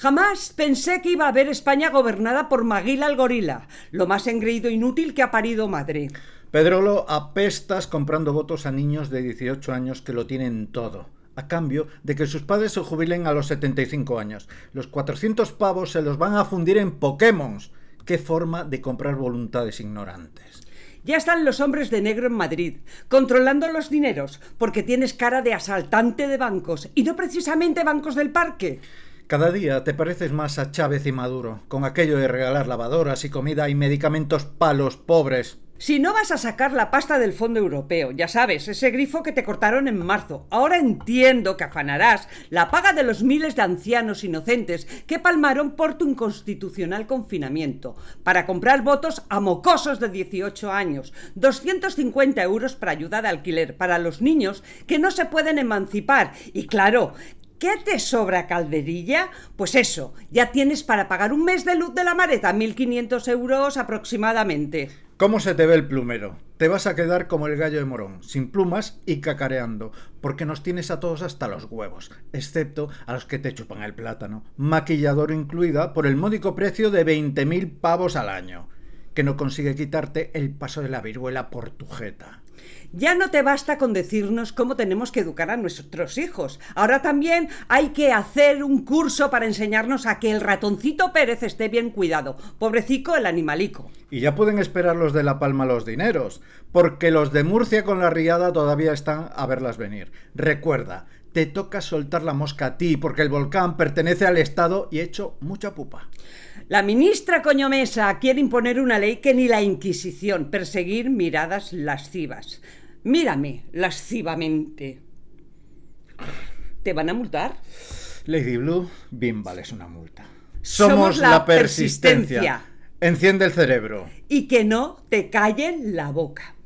Jamás pensé que iba a haber España gobernada por Maguila el Gorila, lo más engreído e inútil que ha parido Madrid. Pedrolo apestas comprando votos a niños de 18 años que lo tienen todo a cambio de que sus padres se jubilen a los 75 años. Los 400 pavos se los van a fundir en Pokémon. Qué forma de comprar voluntades ignorantes. Ya están los hombres de negro en Madrid, controlando los dineros, porque tienes cara de asaltante de bancos, y no precisamente bancos del parque. Cada día te pareces más a Chávez y Maduro, con aquello de regalar lavadoras y comida y medicamentos los pobres. Si no vas a sacar la pasta del Fondo Europeo, ya sabes, ese grifo que te cortaron en marzo, ahora entiendo que afanarás la paga de los miles de ancianos inocentes que palmaron por tu inconstitucional confinamiento, para comprar votos a mocosos de 18 años, 250 euros para ayuda de alquiler para los niños que no se pueden emancipar y claro, ¿Qué te sobra, calderilla? Pues eso, ya tienes para pagar un mes de luz de la mareta, 1.500 euros aproximadamente. ¿Cómo se te ve el plumero? Te vas a quedar como el gallo de morón, sin plumas y cacareando, porque nos tienes a todos hasta los huevos, excepto a los que te chupan el plátano, maquillador incluida por el módico precio de 20.000 pavos al año, que no consigue quitarte el paso de la viruela por tu jeta. Ya no te basta con decirnos cómo tenemos que educar a nuestros hijos. Ahora también hay que hacer un curso para enseñarnos a que el ratoncito Pérez esté bien cuidado. Pobrecico el animalico. Y ya pueden esperar los de La Palma los dineros, porque los de Murcia con la riada todavía están a verlas venir. Recuerda, te toca soltar la mosca a ti, porque el volcán pertenece al Estado y he hecho mucha pupa. La ministra Coñomesa quiere imponer una ley que ni la Inquisición, perseguir miradas lascivas. Mírame lascivamente. ¿Te van a multar? Lady Blue, bien es una multa. Somos, la, persistencia. persistencia. Enciende el cerebro. Y que no te callen la boca.